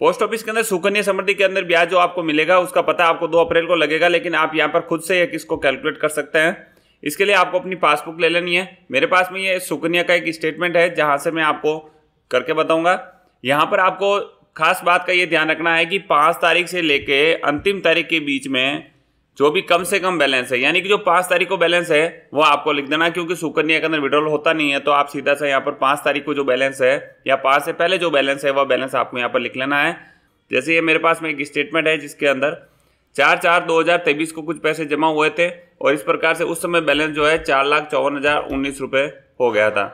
post office के अंदर सुकन्या समृद्धि के अंदर ब्याज जो आपको मिलेगा उसका पता आपको दो अप्रैल को लगेगा लेकिन आप यहाँ पर खुद से एक इसको कैलकुलेट कर सकते हैं इसके लिए आपको अपनी पासबुक ले लेनी है मेरे पास में ये सुकन्या का एक स्टेटमेंट है जहाँ से मैं आपको करके बताऊँगा यहाँ पर आपको खास बात का ये ध्यान रखना है कि पाँच तारीख से लेके अंतिम तारीख के बीच में जो भी कम से कम बैलेंस है यानी कि जो पाँच तारीख को बैलेंस है वो आपको लिख देना क्योंकि सुकन्या के अंदर विड्रॉल होता नहीं है तो आप सीधा सा यहाँ पर पाँच तारीख को जो बैलेंस है या पाँच से पहले जो बैलेंस है वह बैलेंस आपको यहाँ पर लिख लेना है जैसे ये मेरे पास में एक स्टेटमेंट है जिसके अंदर चार चार दो हज़ार तेईस को कुछ पैसे जमा हुए थे और इस प्रकार से उस समय बैलेंस जो है चार लाख चौवन हज़ार उन्नीस रुपये हो गया था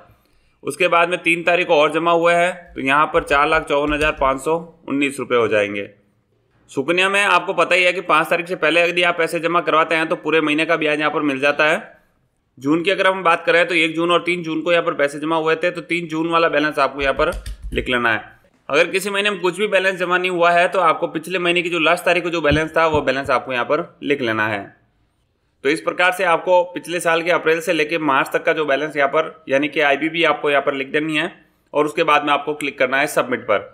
उसके बाद में तीन तारीख को और जमा हुआ है तो यहाँ पर चार लाख चौवन हज़ार पाँच सौ उन्नीस रुपये हो जाएंगे सुकन्या में आपको पता ही है कि पाँच तारीख से पहले यदि आप पैसे जमा करवाते हैं तो पूरे महीने का ब्याज यहाँ पर मिल जाता है जून की अगर हम बात करें तो एक जून और तीन जून को यहाँ पर पैसे जमा हुए थे तो तीन जून वाला बैलेंस आपको यहाँ पर लिख लेना है अगर किसी महीने में कुछ भी बैलेंस जमा नहीं हुआ है तो आपको पिछले महीने की जो लास्ट तारीख को जो बैलेंस था वो बैलेंस आपको यहाँ पर लिख लेना है तो इस प्रकार से आपको पिछले साल के अप्रैल से लेकर मार्च तक का जो बैलेंस यहाँ पर यानी कि आई आपको यहाँ पर लिख देनी है और उसके बाद में आपको क्लिक करना है सबमिट पर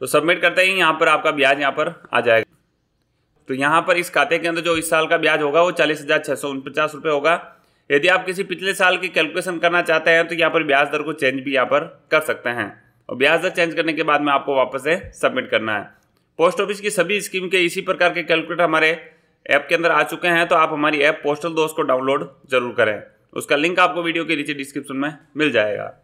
तो सबमिट करते ही यहाँ पर आपका ब्याज यहाँ पर आ जाएगा तो यहाँ पर इस खाते के अंदर जो इस साल का ब्याज होगा वो चालीस हज़ार छः सौ उनपचास रुपये होगा यदि आप किसी पिछले साल की कैलकुलेशन करना चाहते हैं तो यहाँ पर ब्याज दर को चेंज भी यहाँ पर कर सकते हैं और ब्याज दर चेंज करने के बाद में आपको वापस से सबमिट करना है पोस्ट ऑफिस की सभी स्कीम के इसी प्रकार के कैलकुलेटर हमारे ऐप के अंदर आ चुके हैं तो आप हमारी ऐप पोस्टल दोस्त को डाउनलोड जरूर करें उसका लिंक आपको वीडियो के नीचे डिस्क्रिप्शन में मिल जाएगा